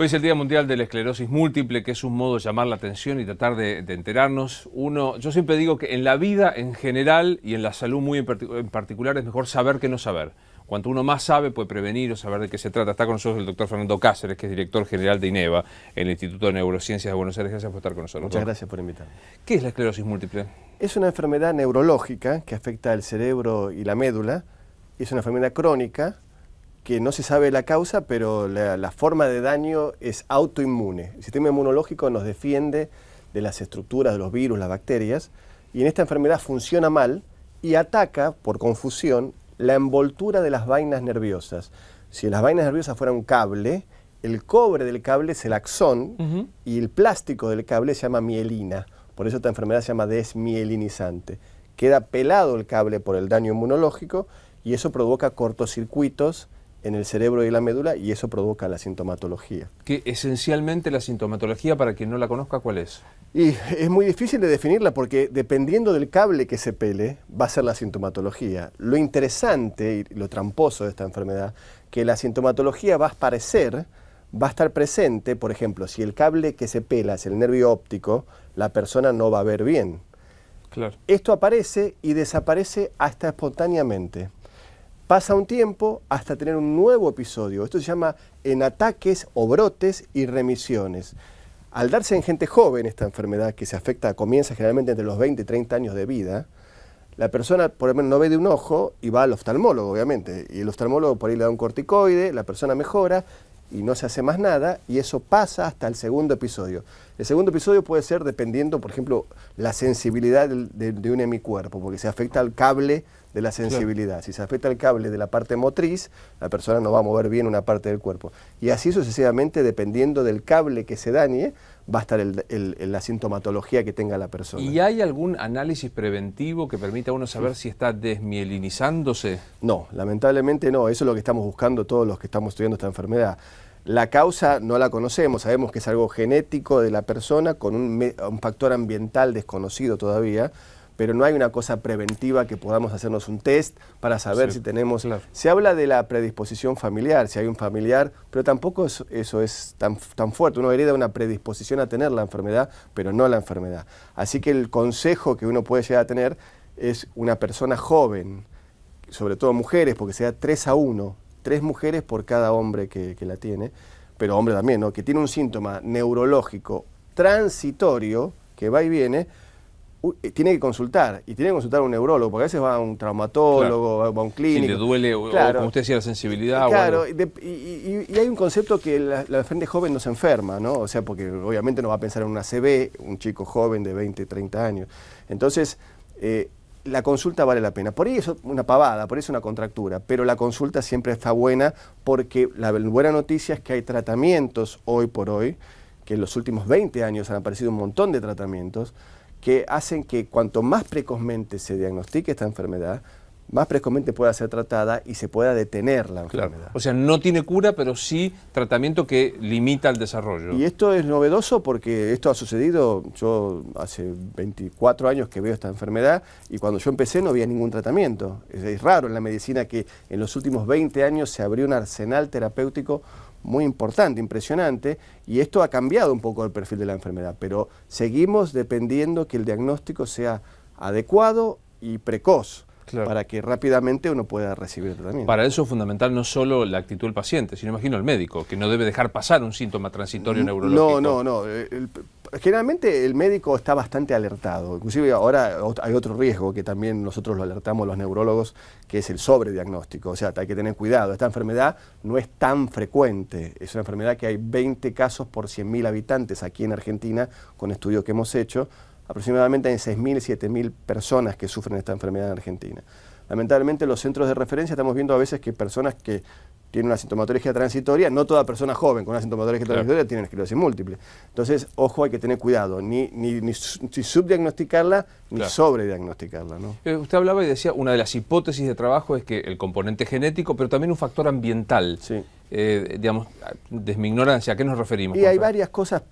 Hoy es el Día Mundial de la Esclerosis Múltiple, que es un modo de llamar la atención y tratar de, enterarnos. Uno, yo siempre digo que en la vida en general y en la salud muy en, particular es mejor saber que no saber. Cuanto uno más sabe, puede prevenir o saber de qué se trata. Está con nosotros el doctor Fernando Cáceres, que es director general de INEVA, el Instituto de Neurociencias de Buenos Aires. Gracias por estar con nosotros. Muchas gracias por invitarme. ¿Qué es la esclerosis múltiple? Es una enfermedad neurológica que afecta al cerebro y la médula. Es una enfermedad crónica que no se sabe la causa, pero la, forma de daño es autoinmune. El sistema inmunológico nos defiende de las estructuras, de los virus, las bacterias, y en esta enfermedad funciona mal y ataca, por confusión, la envoltura de las vainas nerviosas. Si las vainas nerviosas fueran un cable, el cobre del cable es el axón y el plástico del cable se llama mielina. Por eso esta enfermedad se llama desmielinizante. Queda pelado el cable por el daño inmunológico y eso provoca cortocircuitos en el cerebro y la médula y eso provoca la sintomatología. Que esencialmente la sintomatología, para quien no la conozca, ¿cuál es? Y es muy difícil de definirla porque dependiendo del cable que se pele va a ser la sintomatología. Lo interesante y lo tramposo de esta enfermedad, que la sintomatología va a aparecer, va a estar presente, por ejemplo, si el cable que se pela es el nervio óptico, la persona no va a ver bien. Claro. Esto aparece y desaparece hasta espontáneamente. Pasa un tiempo hasta tener un nuevo episodio. Esto se llama en ataques o brotes y remisiones. Al darse en gente joven esta enfermedad que se afecta, comienza generalmente entre los 20 y 30 años de vida, la persona por lo menos no ve de un ojo y va al oftalmólogo, obviamente. Y el oftalmólogo por ahí le da un corticoide, la persona mejora y no se hace más nada y eso pasa hasta el segundo episodio. El segundo episodio puede ser dependiendo, por ejemplo, la sensibilidad de, un hemicuerpo, porque se afecta al cable de la sensibilidad. Si se afecta el cable de la parte motriz, la persona no va a mover bien una parte del cuerpo. Y así sucesivamente, dependiendo del cable que se dañe, va a estar la sintomatología que tenga la persona. ¿Y hay algún análisis preventivo que permita a uno saber si está desmielinizándose? No, lamentablemente no. Eso es lo que estamos buscando todos los que estamos estudiando esta enfermedad. La causa no la conocemos, sabemos que es algo genético de la persona con un factor ambiental desconocido todavía, pero no hay una cosa preventiva que podamos hacernos un test para saber si tenemos... Se habla de la predisposición familiar, si hay un familiar, pero tampoco eso es tan, tan fuerte. Uno hereda una predisposición a tener la enfermedad, pero no la enfermedad. Así que el consejo que uno puede llegar a tener es una persona joven, sobre todo mujeres, porque sea 3 a 1, tres mujeres por cada hombre que, que la tiene, pero hombre también, ¿no? que tiene un síntoma neurológico transitorio que va y viene, eh, tiene que consultar, y tiene que consultar a un neurólogo, porque a veces va a un traumatólogo, va a un clínico. Si le duele, o como usted decía, la sensibilidad. Claro, y, hay un concepto que la, la, gente joven no se enferma, ¿no? O sea, porque obviamente no va a pensar en una CB, un chico joven de 20, 30 años. Entonces, eh, la consulta vale la pena. Por ahí es una pavada, por ahí es una contractura, pero la consulta siempre está buena porque la buena noticia es que hay tratamientos hoy por hoy, que en los últimos 20 años han aparecido un montón de tratamientos, que hacen que cuanto más precozmente se diagnostique esta enfermedad, más precozmente pueda ser tratada y se pueda detener la enfermedad. O sea, no tiene cura, pero sí tratamiento que limita el desarrollo. Y esto es novedoso porque esto ha sucedido, yo hace 24 años que veo esta enfermedad y cuando yo empecé no había ningún tratamiento. Es, es raro en la medicina que en los últimos 20 años se abrió un arsenal terapéutico muy importante, impresionante, y esto ha cambiado un poco el perfil de la enfermedad, pero seguimos dependiendo que el diagnóstico sea adecuado y precoz. para que rápidamente uno pueda recibir tratamiento. Para eso es fundamental no solo la actitud del paciente, sino imagino el médico, que no debe dejar pasar un síntoma transitorio neurológico. No, no, no generalmente el médico está bastante alertado. Inclusive ahora hay otro riesgo que también nosotros lo alertamos los neurólogos, que es el sobrediagnóstico. O sea, hay que tener cuidado. Esta enfermedad no es tan frecuente. Es una enfermedad que hay 20 casos por 100.000 habitantes aquí en Argentina, con estudios que hemos hecho. Aproximadamente hay 6.000, 7.000 personas que sufren esta enfermedad en Argentina. Lamentablemente los centros de referencia estamos viendo a veces que personas que tiene una sintomatología transitoria, no toda persona joven con una sintomatología transitoria tiene esclerosis múltiple. Entonces, ojo, hay que tener cuidado, ni, ni, subdiagnosticarla ni sobrediagnosticarla. Eh, usted hablaba y decía, una de las hipótesis de trabajo es que el componente genético, pero también un factor ambiental. Eh, digamos, desmignorancia, ¿a qué nos referimos? Y hay varias cosas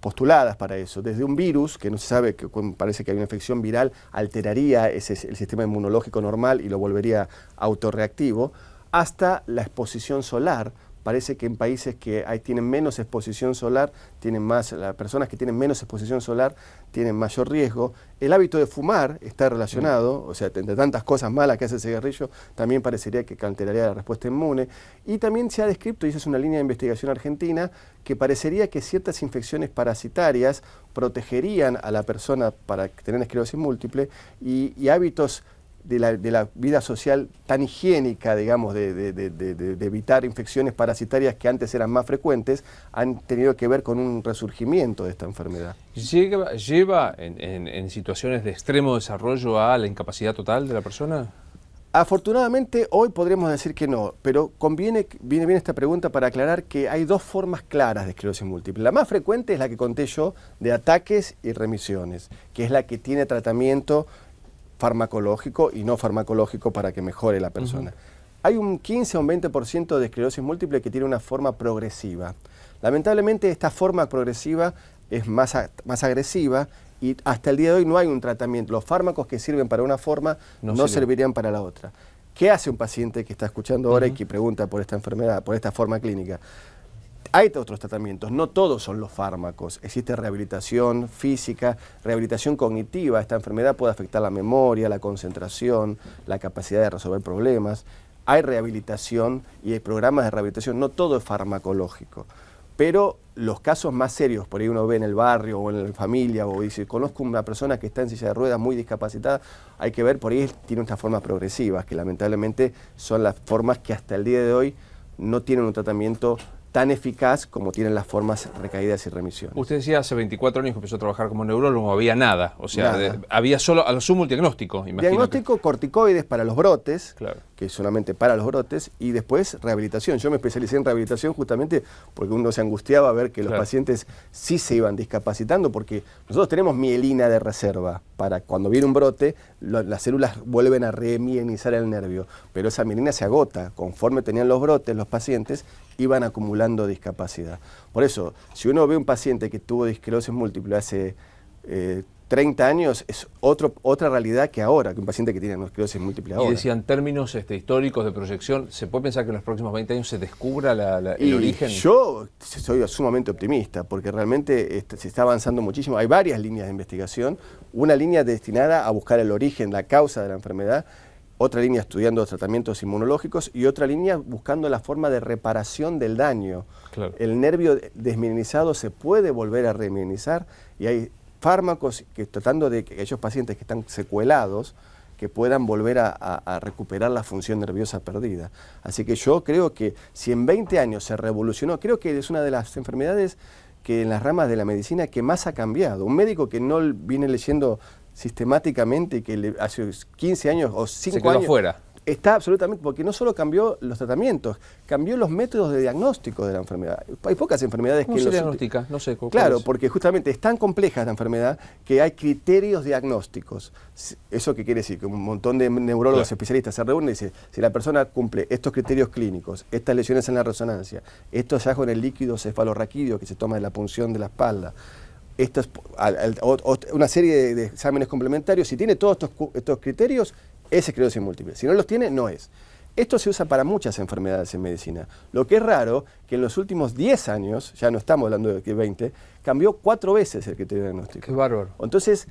postuladas para eso, desde un virus, que no se sabe, que parece que hay una infección viral, alteraría el sistema inmunológico normal y lo volvería autorreactivo, hasta la exposición solar. Parece que en países que tienen menos exposición solar, tienen más, las personas que tienen menos exposición solar tienen mayor riesgo. El hábito de fumar está relacionado, o sea, entre tantas cosas malas que hace el cigarrillo, también parecería que canteraría la respuesta inmune. Y también se ha descrito, y eso es una línea de investigación argentina, que parecería que ciertas infecciones parasitarias protegerían a la persona para tener esclerosis múltiple y hábitos de la, vida social tan higiénica, digamos, de, evitar infecciones parasitarias que antes eran más frecuentes, han tenido que ver con un resurgimiento de esta enfermedad. ¿Lleva, en, situaciones de extremo desarrollo a la incapacidad total de la persona? Afortunadamente hoy podremos decir que no, pero conviene, viene bien esta pregunta para aclarar que hay dos formas claras de esclerosis múltiple. La más frecuente es la que conté yo de ataques y remisiones, que es la que tiene tratamiento farmacológico y no farmacológico para que mejore la persona. Hay un 15 o un 20% de esclerosis múltiple que tiene una forma progresiva. Lamentablemente esta forma progresiva es más, más agresiva y hasta el día de hoy no hay un tratamiento. Los fármacos que sirven para una forma no, servirían para la otra. ¿Qué hace un paciente que está escuchando ahora y que pregunta por esta enfermedad, por esta forma clínica? hay otros tratamientos, no todos son los fármacos. Existe rehabilitación física, rehabilitación cognitiva. Esta enfermedad puede afectar la memoria, la concentración, la capacidad de resolver problemas. Hay rehabilitación y hay programas de rehabilitación. No todo es farmacológico. Pero los casos más serios, por ahí uno ve en el barrio o en la familia, o dice, conozco una persona que está en silla de ruedas muy discapacitada, hay que ver, por ahí tiene estas formas progresivas, que lamentablemente son las formas que hasta el día de hoy no tienen un tratamiento tan eficaz como tienen las formas recaídas y remisión. Usted decía hace 24 años que empezó a trabajar como neurólogo, había nada, o sea, había solo a lo sumo el diagnóstico, imagínate. Diagnóstico corticoides para los brotes, que que solamente para los brotes, y después rehabilitación. Yo me especialicé en rehabilitación justamente porque uno se angustiaba a ver que los pacientes sí se iban discapacitando, porque nosotros tenemos mielina de reserva para cuando viene un brote, las células vuelven a remielinizar el nervio, pero esa mielina se agota conforme tenían los brotes los pacientes iban acumulando discapacidad. Por eso, si uno ve un paciente que tuvo disclerosis múltiple hace 30 eh, años es otro, otra realidad que ahora, que un paciente que tiene esclerosis múltiple ahora. Y decían términos este, históricos de proyección, ¿se puede pensar que en los próximos 20 años se descubra la, el origen? Yo soy sumamente optimista, porque realmente este, se está avanzando muchísimo. Hay varias líneas de investigación, una línea destinada a buscar el origen, la causa de la enfermedad, otra línea estudiando tratamientos inmunológicos y otra línea buscando la forma de reparación del daño. El nervio desmineralizado se puede volver a remineralizar y hay fármacos que tratando de que aquellos pacientes que están secuelados que puedan volver a, a, recuperar la función nerviosa perdida. Así que yo creo que si en 20 años se revolucionó, creo que es una de las enfermedades que en las ramas de la medicina que más ha cambiado. Un médico que no viene leyendo sistemáticamente que le, hace 15 años o 5 años fuera. está absolutamente, porque no solo cambió los tratamientos, cambió los métodos de diagnóstico de la enfermedad. Hay pocas enfermedades que no se diagnostica? No sé. Claro, porque justamente es tan compleja la enfermedad que hay criterios diagnósticos. ¿Eso que quiere decir? Que un montón de neurólogos especialistas se reúnen y dicen, si la persona cumple estos criterios clínicos, estas lesiones en la resonancia, estos hallazgos en el líquido cefalorraquídeo que se toma de la punción de la espalda, estas, una serie de, exámenes complementarios, si tiene todos estos, criterios, es esclerosis múltiple. Si no los tiene, no es. Esto se usa para muchas enfermedades en medicina. Lo que es raro, que en los últimos 10 años, ya no estamos hablando de que 20, cambió cuatro veces el criterio diagnóstico. Qué bárbaro. Entonces,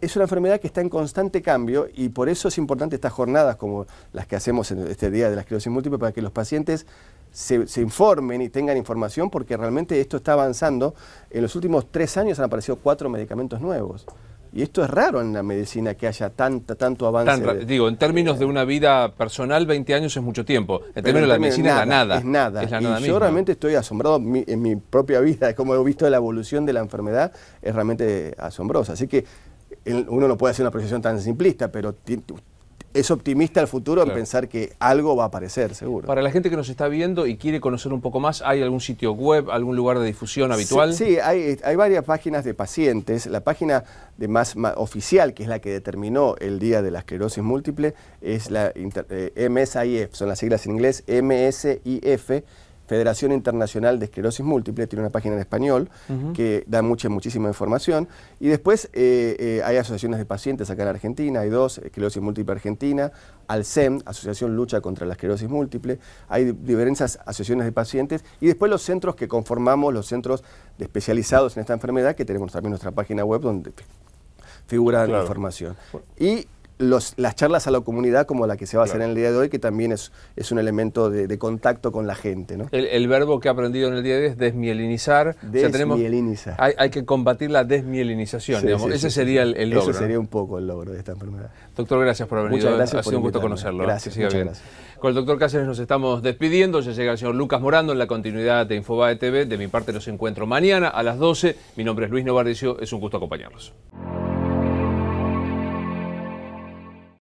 es una enfermedad que está en constante cambio y por eso es importante estas jornadas como las que hacemos en este Día de la Esclerosis Múltiple para que los pacientes se, informen y tengan información porque realmente esto está avanzando. En los últimos tres años han aparecido cuatro medicamentos nuevos. Y esto es raro en la medicina que haya tanta, tanto avance. digo, en términos de una vida personal, 20 años es mucho tiempo. En términos de la medicina, nada, nada. Es nada. la nada yo realmente estoy asombrado en mi propia vida, como he visto la evolución de la enfermedad, es realmente asombrosa. Así que uno no puede hacer una apreciación tan simplista, pero es optimista el futuro al en pensar que algo va a aparecer, seguro. Para la gente que nos está viendo y quiere conocer un poco más, ¿hay algún sitio web, algún lugar de difusión habitual? Sí, hay, varias páginas de pacientes. La página de más, oficial, que es la que determinó el día de la esclerosis múltiple, es la eh, MSIF, son las siglas en inglés, MSIF Federación Internacional de Esclerosis Múltiple, tiene una página en español que da mucha, muchísima información. Y después eh, eh, hay asociaciones de pacientes acá en Argentina, hay dos, Esclerosis Múltiple Argentina, ALCEM, Asociación Lucha contra la Esclerosis Múltiple, hay diversas asociaciones de pacientes y después los centros que conformamos, los centros especializados en esta enfermedad, que tenemos también nuestra página web donde figura la información. Y las charlas a la comunidad como la que se va a hacer en el día de hoy, que también es, es un elemento de, contacto con la gente. El, verbo que he aprendido en el día de hoy es desmielinizar. Desmielinizar. hay, que combatir la desmielinización, Ese sería el, logro. Ese sería un poco el logro de esta enfermedad. Doctor, gracias por haber venido. ha sido un gusto conocerlo. Gracias, Con el doctor Cáceres nos estamos despidiendo. Ya llega el señor Lucas Morando en la continuidad de Infobae TV. De mi parte los encuentro mañana a las 12. Mi nombre es Luis Novardicio. Es un gusto acompañarlos.